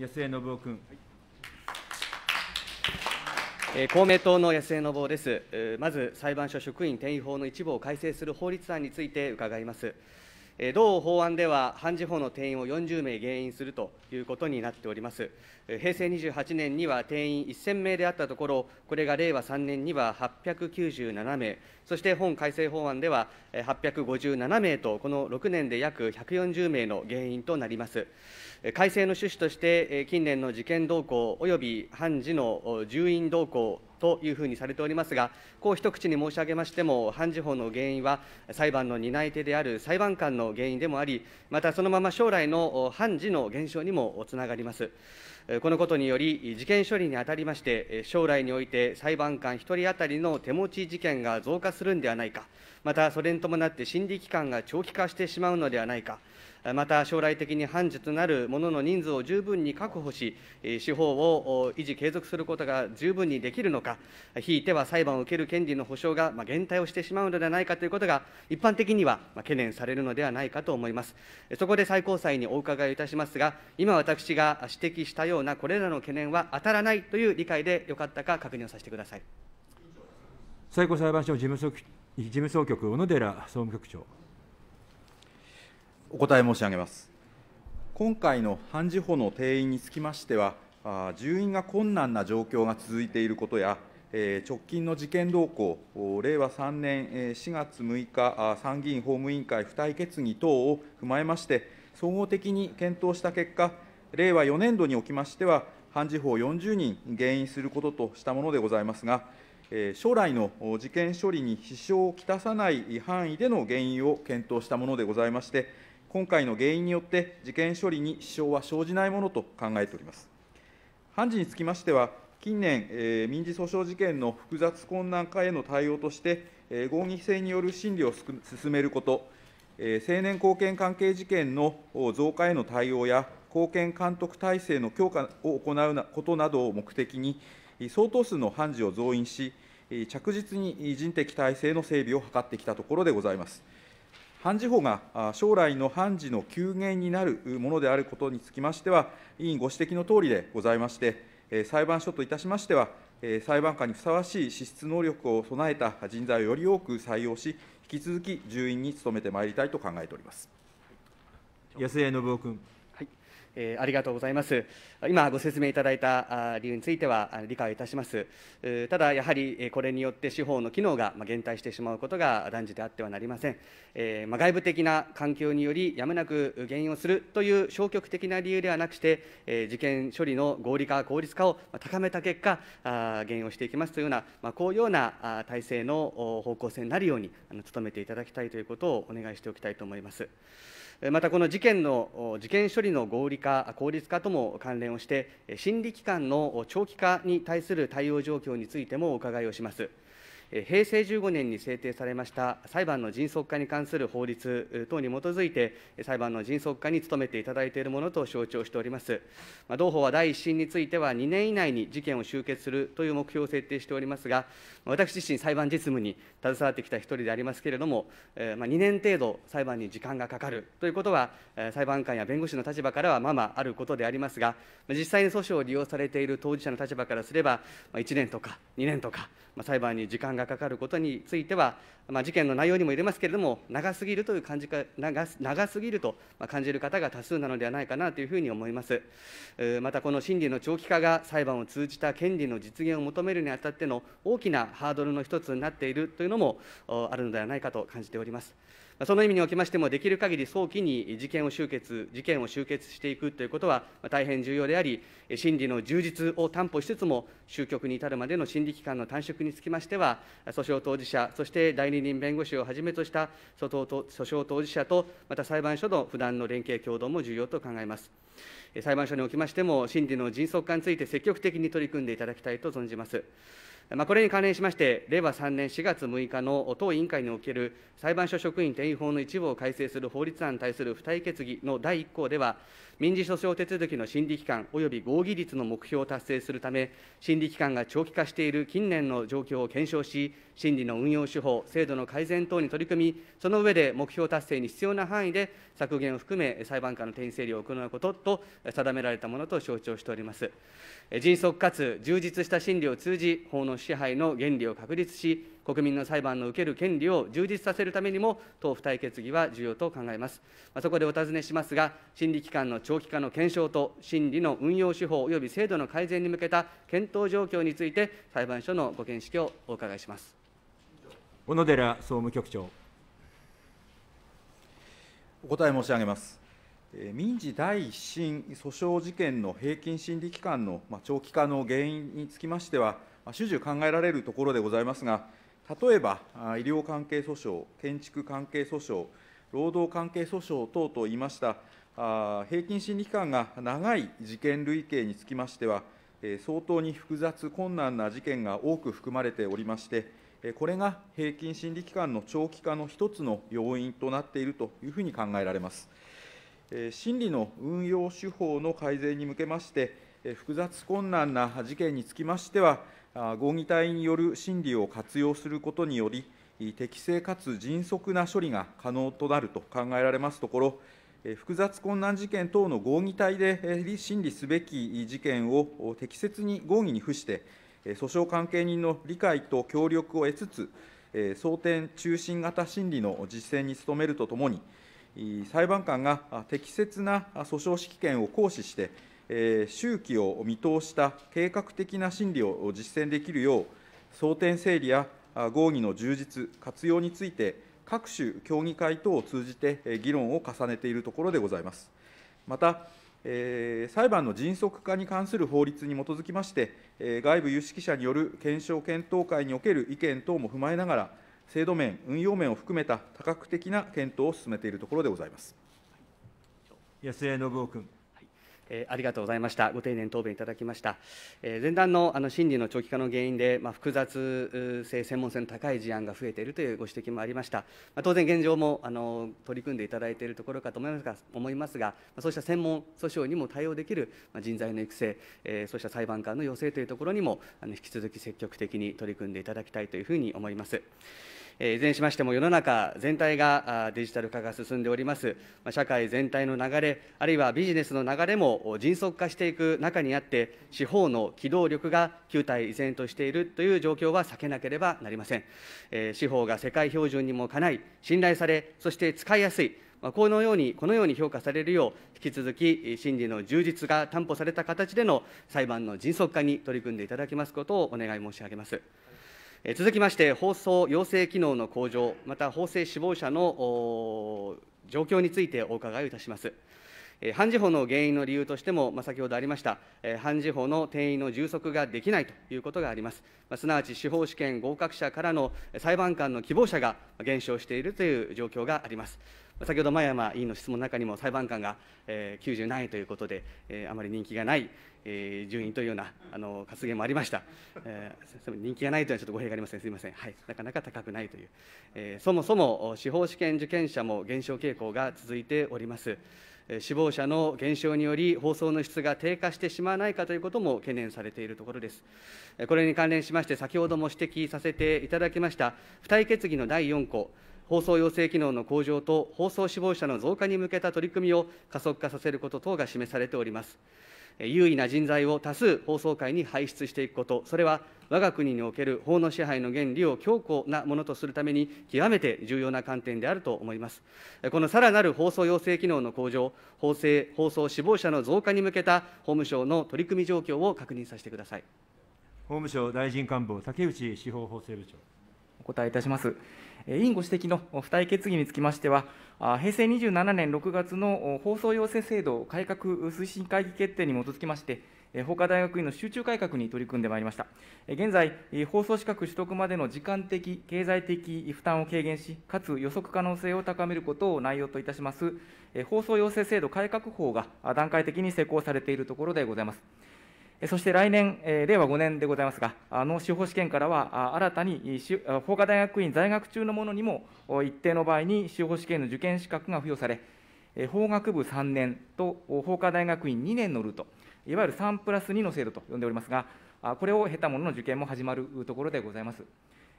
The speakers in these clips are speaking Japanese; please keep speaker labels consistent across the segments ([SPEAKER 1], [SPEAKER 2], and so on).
[SPEAKER 1] 安江信夫君。公明党の安江信夫です。まず裁判所職員転移法の一部を改正する法律案について伺います。同法案では、判事法の定員を40名減員するということになっております。平成28年には定員1000名であったところ、これが令和3年には897名、そして本改正法案では857名と、この6年で約140名の減員となります。改正の趣旨として、近年の事件動向及び判事の住員動向というふうにされておりますが、こう一口に申し上げましても、判事法の原因は裁判の担い手である裁判官の原因でもあり、またそのまま将来の判事の減少にもつながります。このことにより、事件処理にあたりまして、将来において裁判官1人当たりの手持ち事件が増加するんではないか、またそれに伴って審理期間が長期化してしまうのではないか、また将来的に判事となる者の人数を十分に確保し、司法を維持・継続することが十分にできるのか、ひいては裁判を受ける権利の保障が減退をしてしまうのではないかということが、一般的には懸念されるのではないかと思います。そこで最高裁にお伺いいたしますが、今私が指摘したようなこれらの懸念は当たらないという理解でよかったか確認をさせてください。
[SPEAKER 2] 最高裁判所事務総局、事務総局小野寺総務局長。お答え申し上げます。今回の判事補の定員につきましては、住院が困難な状況が続いていることや、直近の事件動向、令和3年4月6日、参議院法務委員会付帯決議等を踏まえまして、総合的に検討した結果、令和4年度におきましては、判事法40人減員することとしたものでございますが、将来の事件処理に支障をきたさない範囲での減員を検討したものでございまして、今回の原因によって、事件処理に支障は生じないものと考えております。判事につきましては、近年、民事訴訟事件の複雑困難化への対応として、合議制による審理を進めること、成年後見関係事件の増加への対応や、後見監督体制の強化を行うことなどを目的に、相当数の判事を増員し、着実に人的体制の整備を図ってきたところでございます。判事法が将来の判事の急減になるものであることにつきましては、委員ご指摘のとおりでございまして、裁判所といたしましては、裁判官にふさわしい資質能力を備えた人材をより多く採用し、引き続き、住
[SPEAKER 1] 員に努めてまいりたいと考えております安江信夫君。えありがとうございます。今ご説明いただいた理由については理解いたします。ただやはりこれによって司法の機能が減退してしまうことが断じてあってはなりません。えま外部的な環境によりやむなく減員をするという消極的な理由ではなくして、え事件処理の合理化効率化を高めた結果減員をしていきますというような、まこういうような体制の方向性になるように努めていただきたいということをお願いしておきたいと思います。またこの事件の事件処理の合理化、効率化とも関連をして、審理期間の長期化に対する対応状況についてもお伺いをします。平成15年に制定されました裁判の迅速化に関する法律等に基づいて、裁判の迅速化に努めていただいているものと承知をしております。同法は第1審については、2年以内に事件を終結するという目標を設定しておりますが、私自身、裁判実務に携わってきた一人でありますけれども、2年程度、裁判に時間がかかるということは、裁判官や弁護士の立場からはままあることでありますが、実際に訴訟を利用されている当事者の立場からすれば、1年とか2年とか、まあ、裁判に時間がかかることについては、まあ、事件の内容にも入れますけれども、長すぎるという感じか長長すぎると感じる方が多数なのではないかなというふうに思います。また、この審理の長期化が裁判を通じた権利の実現を求めるにあたっての大きなハードルの一つになっているというのもあるのではないかと感じております。その意味におきましても、できる限り早期に事件を終結、事件を終結していくということは大変重要であり、審理の充実を担保しつつも、終局に至るまでの審理期間の短縮につきましては、訴訟当事者、そして代理人弁護士をはじめとした訴訟当事者と、また裁判所の不断の連携協働も重要と考えます。裁判所におきましても、審理の迅速化について積極的に取り組んでいただきたいと存じます。まあ、これに関連しまして、令和3年4月6日の党委員会における裁判所職員転移法の一部を改正する法律案に対する付帯決議の第1項では、民事訴訟手続きの審理期間及び合議率の目標を達成するため、審理期間が長期化している近年の状況を検証し、審理の運用手法、制度の改善等に取り組み、その上で目標達成に必要な範囲で削減を含め、裁判官の転員整理を行うことと定められたものと承知をしております。迅速かつ充実した審理を通じ、法の支配の原理を確立し、国民の裁判の受ける権利を充実させるためにも、党付帯決議は重要と考えます。まあ、そこでお尋ねしますが、審理期間の長期化の検証と、審理の運用手法及び制度の改善に向けた検討状況について、裁判所のご見識をお伺いします。
[SPEAKER 2] 小野寺総務局長。お答え申し上げます。民事第1審訴訟事件の平均審理期間の長期化の原因につきましては、主従考えられるところでございますが、例えば、医療関係訴訟、建築関係訴訟、労働関係訴訟等といいました平均審理期間が長い事件類型につきましては、相当に複雑、困難な事件が多く含まれておりまして、これが平均審理期間の長期化の一つの要因となっているというふうに考えられます。審理の運用手法の改善に向けまして、複雑困難な事件につきましては、合議体による審理を活用することにより、適正かつ迅速な処理が可能となると考えられますところ、複雑困難事件等の合議体で審理すべき事件を適切に合議に付して、訴訟関係人の理解と協力を得つつ、争点中心型審理の実践に努めるとともに、裁判官が適切な訴訟指揮権を行使して、周期を見通した計画的な審理を実践できるよう、争点整理や合議の充実、活用について、各種協議会等を通じて議論を重ねているところでございます。また、えー、裁判の迅速化に関する法律に基づきまして、え外部有識者による検証検討会における意見等も踏まえながら、制度面、運用面を含めた多角的
[SPEAKER 1] な検討を進めているところでございます
[SPEAKER 2] 安江信夫君。
[SPEAKER 1] えー、ありがとうございました、ご丁寧に答弁いただきました。えー、前段のあの審理の長期化の原因で、まあ、複雑性、専門性の高い事案が増えているというご指摘もありました、まあ、当然、現状もあの取り組んでいただいているところかと思いますが、思いますがそうした専門訴訟にも対応できる人材の育成、えー、そうした裁判官の養成というところにも、あの引き続き積極的に取り組んでいただきたいというふうに思います。えいずれにしましても、世の中全体がデジタル化が進んでおります、社会全体の流れ、あるいはビジネスの流れも迅速化していく中にあって、司法の機動力が旧態依然としているという状況は避けなければなりません。え司法が世界標準にもかない、信頼され、そして使いやすい、まあ、このように、このように評価されるよう、引き続き審理の充実が担保された形での裁判の迅速化に取り組んでいただきますことをお願い申し上げます。続きまして、放送要請機能の向上、また法制死亡者の状況についてお伺いをいたします。判事法の原因の理由としても、先ほどありました、判事法の定員の充足ができないということがあります、すなわち司法試験合格者からの裁判官の希望者が減少しているという状況があります。先ほど前山委員の質問の中にも裁判官が97位ということで、あまり人気がないえー、順位というようなあの発言もありました、えー、人気がないというのはちょっと語弊がありません、すみません、はい、なかなか高くないという、えー、そもそも司法試験受験者も減少傾向が続いております。え死亡者の減少により、放送の質が低下してしまわないかということも懸念されているところです。これに関連しまして、先ほども指摘させていただきました、付帯決議の第4項、放送要請機能の向上と放送死亡者の増加に向けた取り組みを加速化させること等が示されております。有意な人材を多数法曹界に輩出していくこと、それは我が国における法の支配の原理を強固なものとするために、極めて重要な観点であると思います。このさらなる放送要請機能の向上、法制、放送死亡者の増加に向けた法務省の取り組み状況を確認させてください。
[SPEAKER 3] 法務省大臣官房、竹内司法法制部長。お答えいたします。委員ご指摘の付帯決議につきましては、平成27年6月の放送要請制度改革推進会議決定に基づきまして、法科大学院の集中改革に取り組んでまいりました。現在、放送資格取得までの時間的、経済的負担を軽減し、かつ予測可能性を高めることを内容といたします、放送要請制度改革法が段階的に施行されているところでございます。そして来年、令和5年でございますが、の司法試験からは、新たに法科大学院在学中の者にも、一定の場合に司法試験の受験資格が付与され、法学部3年と法科大学院2年のルート、いわゆる3プラス2の制度と呼んでおりますが、これを経た者の受験も始まるところでございます。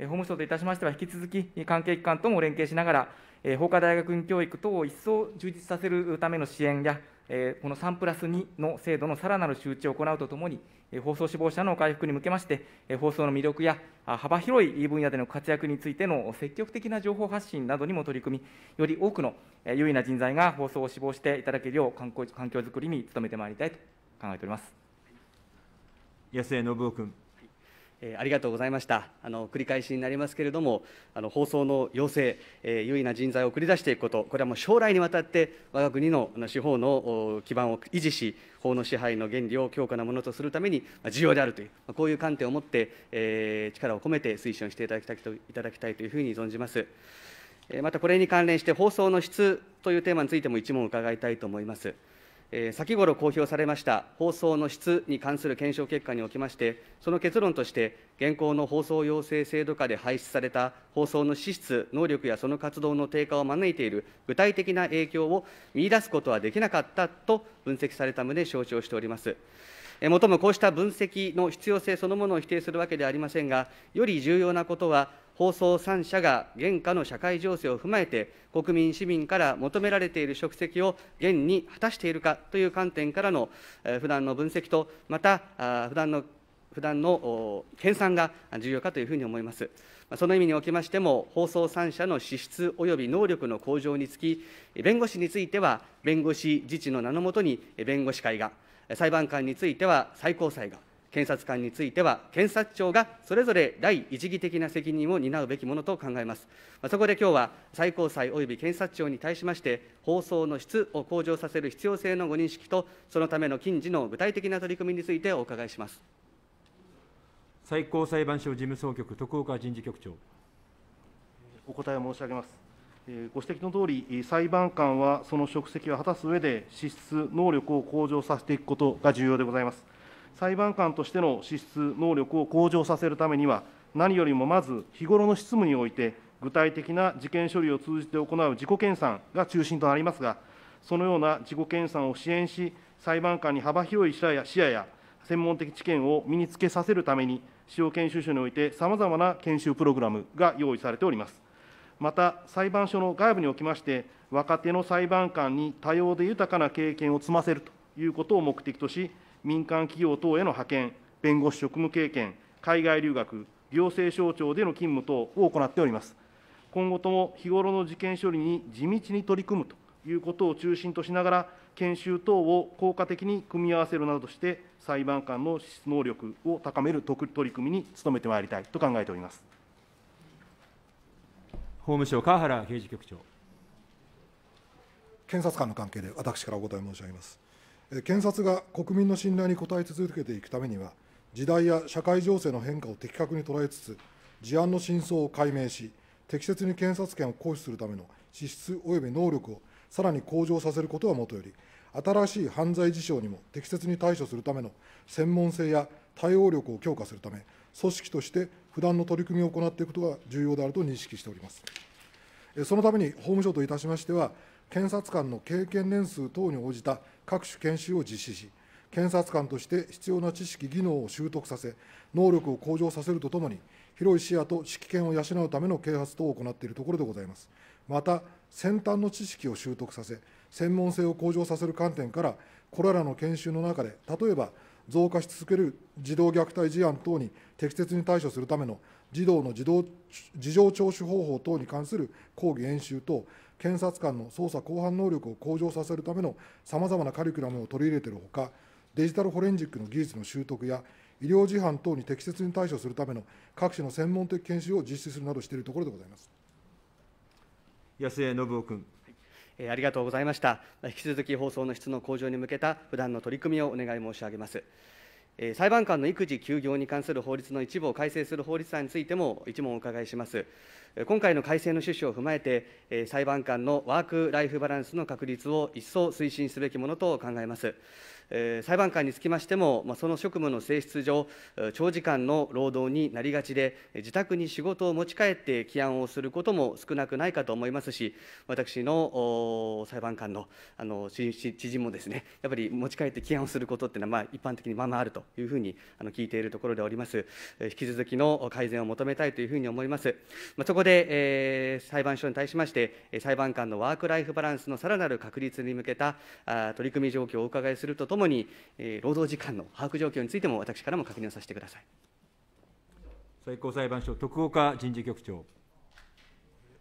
[SPEAKER 3] 法務省といたしましては、引き続き関係機関とも連携しながら、法科大学院教育等を一層充実させるための支援や、この3プラス2の制度のさらなる周知を行うとともに、放送志望者の回復に向けまして、放送の魅力や幅広い分野での活躍についての積極的な情報発信などにも取り組み、より多くの優位な人材が放送を志望していただけるよう、環境づくりに努めてまいりたいと考えております
[SPEAKER 1] 安江信夫君。えありがとうございましたあの繰り返しになりますけれどもあの放送の要請、えー、優位な人材を送り出していくことこれはもう将来にわたって我が国の司法の基盤を維持し法の支配の原理を強固なものとするために重要であるという、こういう観点を持って、えー、力を込めて推進していただきたいといただきたいというふうに存じます。またこれに関連して放送の質というテーマについても一問伺いたいと思います。先ごろ公表されました放送の質に関する検証結果におきまして、その結論として、現行の放送要請制度下で廃止された放送の資質、能力やその活動の低下を招いている具体的な影響を見いだすことはできなかったと分析された旨、承知をしております。もともこうした分析の必要性そのものを否定するわけではありませんが、より重要なことは、放送3社が現下の社会情勢を踏まえて、国民、市民から求められている職責を現に果たしているかという観点からの普段の分析と、また普段の普段の研鑽が重要かというふうに思います。その意味におきましても、放送3社の資質及び能力の向上につき、弁護士については、弁護士自治の名のもとに弁護士会が、裁判官については最高裁が、検察官については、検察庁がそれぞれ第一義的な責任を担うべきものと考えます。まそこで今日は、最高裁及び検察庁に対しまして、放送の質を向上させる必要性のご認識と、そのための近似の具体的な取り組みについてお伺いします。
[SPEAKER 2] 最高裁判所事務総局、徳岡人事局長。
[SPEAKER 4] お答えを申し上げます。ご指摘のとおり、裁判官はその職責を果たす上で、資質、能力を向上させていくことが重要でございます。裁判官としての資質、能力を向上させるためには、何よりもまず日頃の執務において、具体的な事件処理を通じて行う自己検査が中心となりますが、そのような自己検査を支援し、裁判官に幅広い視野や視野や専門的知見を身につけさせるために、司法研修所においてさまざまな研修プログラムが用意されております。また、裁判所の外部におきまして、若手の裁判官に多様で豊かな経験を積ませるということを目的とし、民間企業等への派遣、弁護士職務経験、海外留学、行政省庁での勤務等を行っております。今後とも日頃の事件処理に地道に取り組むということを中心としながら、研修等を効果的に組み合わせるなどとして、裁判官の質能力を高める取り組みに努めてまいりたいと考えております法務省、川原刑事局長。
[SPEAKER 5] 検察官の関係で私からお答え申し上げます。検察が国民の信頼に応え続けていくためには、時代や社会情勢の変化を的確に捉えつつ、事案の真相を解明し、適切に検察権を行使するための資質および能力をさらに向上させることはもとより、新しい犯罪事象にも適切に対処するための専門性や対応力を強化するため、組織として不断の取り組みを行っていくことが重要であると認識しております。そのために法務省といたしましては、検察官の経験年数等に応じた各種研修を実施し、検察官として必要な知識、技能を習得させ、能力を向上させるとともに、広い視野と指揮権を養うための啓発等を行っているところでございます。また、先端の知識を習得させ、専門性を向上させる観点から、これらの研修の中で、例えば増加し続ける児童虐待事案等に適切に対処するための児童の児童事情聴取方法等に関する講義演習等、検察官の捜査広範能力を向上させるためのさまざまなカリキュラムを取り入れているほか、デジタルフォレンジックの技術の習得や、医療事犯等に適切に対処するための各種の専門的研修を実施するなどしているところでございます
[SPEAKER 1] 安江信夫君。えありがとうございました。引き続き放送の質の向上に向けた普段の取り組みをお願い申し上げます。裁判官の育児・休業に関する法律の一部を改正する法律案についても一問お伺いします。今回の改正の趣旨を踏まえて、裁判官のワーク・ライフバランスの確立を一層推進すべきものと考えます。え裁判官につきましても、まその職務の性質上、長時間の労働になりがちで、自宅に仕事を持ち帰って起案をすることも少なくないかと思いますし、私の裁判官のあの知人もですね、やっぱり持ち帰って起案をすることっていうのは、ま一般的にまあまああるというふうにあの聞いているところでおります。引き続きの改善を求めたいというふうに思います。まそこで、え裁判所に対しまして、裁判官のワークライフバランスのさらなる確立に向けた取り組み状況をお伺いするとともに、もに、えー、労働時間の把握状況についても、私からも確認をさせてください最高裁判所、徳岡人事局長。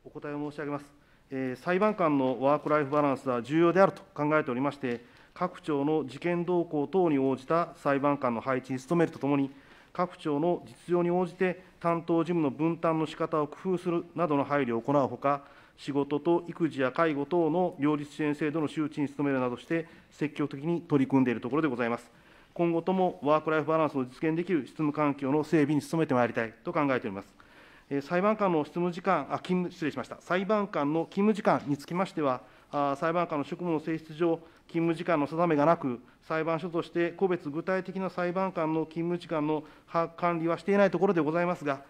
[SPEAKER 4] お答えを申し上げます。えー、裁判官のワーク・ライフ・バランスは重要であると考えておりまして、各庁の事件動向等に応じた裁判官の配置に努めるとともに、各庁の実情に応じて担当事務の分担の仕方を工夫するなどの配慮を行うほか、仕事と育児や介護等の両立支援制度の周知に努めるなどして、積極的に取り組んでいるところでございます。今後ともワーク・ライフ・バランスを実現できる執務環境の整備に努めてまいりたいと考えております。裁判官の執務時間、あ勤務失礼しました、裁判官の勤務時間につきましては、裁判官の職務の性質上、勤務時間の定めがなく、裁判所として個別具体的な裁判官の勤務時間の管理はしていないところでございますが、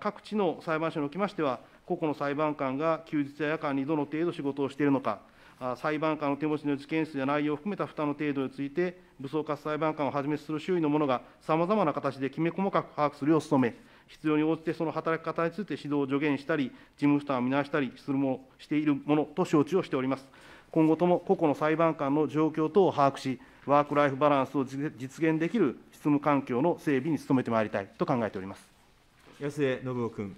[SPEAKER 4] 各地の裁判所におきましては、個々の裁判官が休日や夜間にどの程度仕事をしているのか、裁判官の手持ちの事件数や内容を含めた負担の程度について、武装化裁判官をはじめする周囲の者がさまざまな形できめ細かく把握するよう努め、必要に応じてその働き方について指導を助言したり、事務負担を見直したりするものしているものと承知をしております。今後とも個々の裁判官の状況等を把握し、ワーク・ライフ・バランスを実現できる執務環境の整備に努めてまいりたいと考えております。
[SPEAKER 1] 安江信夫君。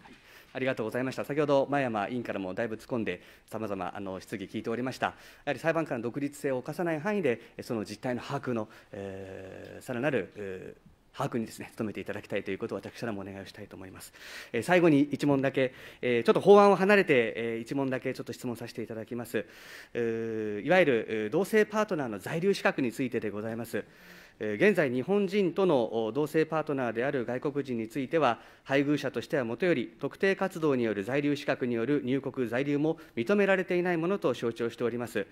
[SPEAKER 1] ありがとうございました。先ほど前山委員からもだいぶ突っ込んで、さまざま質疑聞いておりました。やはり裁判官の独立性を犯さない範囲で、その実態の把握の、えー、さらなる、えー把握にですね、努めていただきたいということを私からもお願いをしたいと思います。え最後に1問だけ、えちょっと法案を離れて、え1問だけちょっと質問させていただきます。いわゆる同性パートナーの在留資格についてでございます。現在、日本人との同性パートナーである外国人については、配偶者としてはもとより、特定活動による在留資格による入国、在留も認められていないものと承知をしております。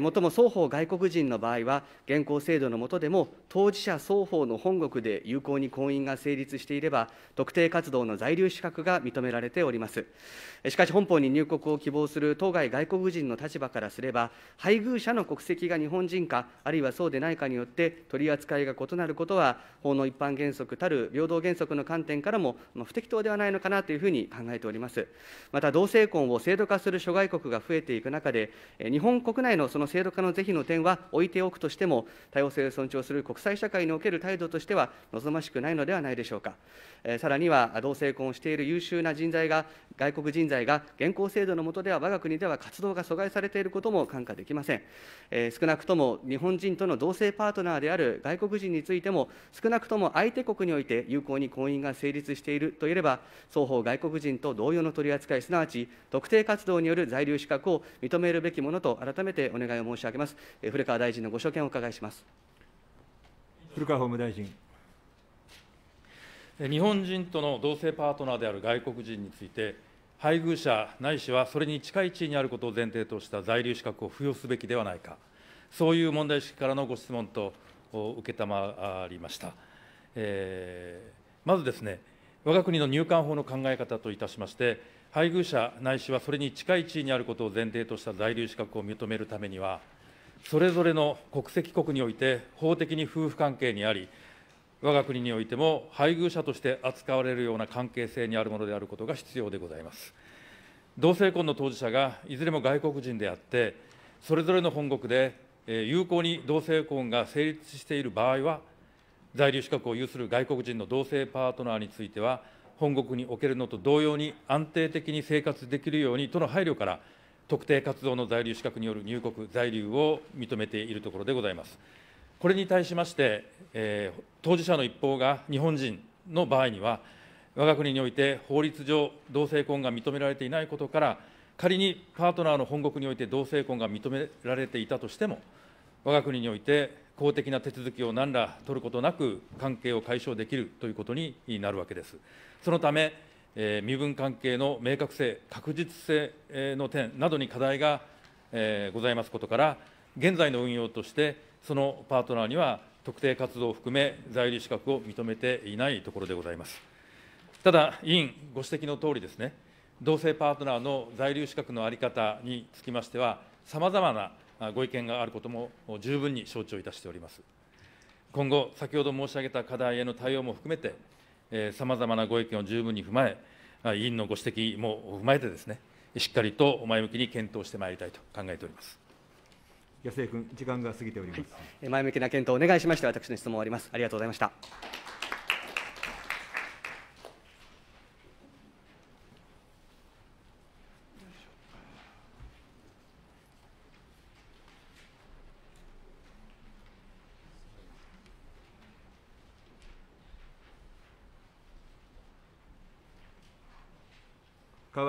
[SPEAKER 1] もとも双方外国人の場合は、現行制度の下でも、当事者双方の本国で有効に婚姻が成立していれば、特定活動の在留資格が認められております。しかし、本邦に入国を希望する当該外国人の立場からすれば、配偶者の国籍が日本人か、あるいはそうでないかによって、取り扱いが異なることは、法の一般原則たる平等原則の観点からも不適当ではないのかなというふうに考えております。また、同性婚を制度化する諸外国が増えていく中で、日本国内のその制度化の是非の点は置いておくとしても、多様性を尊重する国際社会における態度としては望ましくないのではないでしょうか。さらには、同性婚をしている優秀な人材が、外国人材が現行制度の下では我が国では活動が阻害されていることも看過できません。え少なくとも日本人との同性パートナーである外国人についても、少なくとも相手国において有効に婚姻が成立しているといえれば、双方外国人と同様の取り扱い、すなわち特定活動による在留資格を認めるべきものと改めてお願いを申し上げます。古川大臣のご所見をお伺いします。古川法務大臣。
[SPEAKER 6] 日本人との同性パートナーである外国人について、配偶者ないしはそれに近い地位にあることを前提とした在留資格を付与すべきではないか、そういう問題意識からのご質問と、承りました。えー、まずですね、我が国の入管法の考え方といたしまして、配偶者ないしはそれに近い地位にあることを前提とした在留資格を認めるためには、それぞれの国籍国において法的に夫婦関係にあり、我が国においても配偶者として扱われるような関係性にあるものであることが必要でございます。同性婚の当事者がいずれも外国人であって、それぞれの本国で有効に同性婚が成立している場合は、在留資格を有する外国人の同性パートナーについては、本国におけるのと同様に安定的に生活できるようにとの配慮から、特定活動の在留資格による入国、在留を認めているところでございます。これに対しまして、えー、当事者の一方が日本人の場合には、我が国において法律上、同性婚が認められていないことから、仮にパートナーの本国において同性婚が認められていたとしても、我が国において公的な手続きを何ら取ることなく、関係を解消できるということになるわけです。そのため、え身分関係の明確性、確実性の点などに課題が、えございますことから、現在の運用として、そのパートナーには特定活動を含め、在留資格を認めていないところでございます。ただ、委員ご指摘のとおりですね、同性パートナーの在留資格の在り方につきましては、さまざまなご意見があることも十分に承知をいたしております。今後、先ほど申し上げた課題への対応も含めて、さまざまなご意見を十分に踏まえ、委員のご指摘も踏まえてですね、しっかりと前向きに検討してまいり
[SPEAKER 1] たいと考えております。安江君、時間が過ぎております、はい、前向きな検討をお願いしまして、私の質問を終わります。ありがとうございました。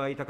[SPEAKER 2] 河隆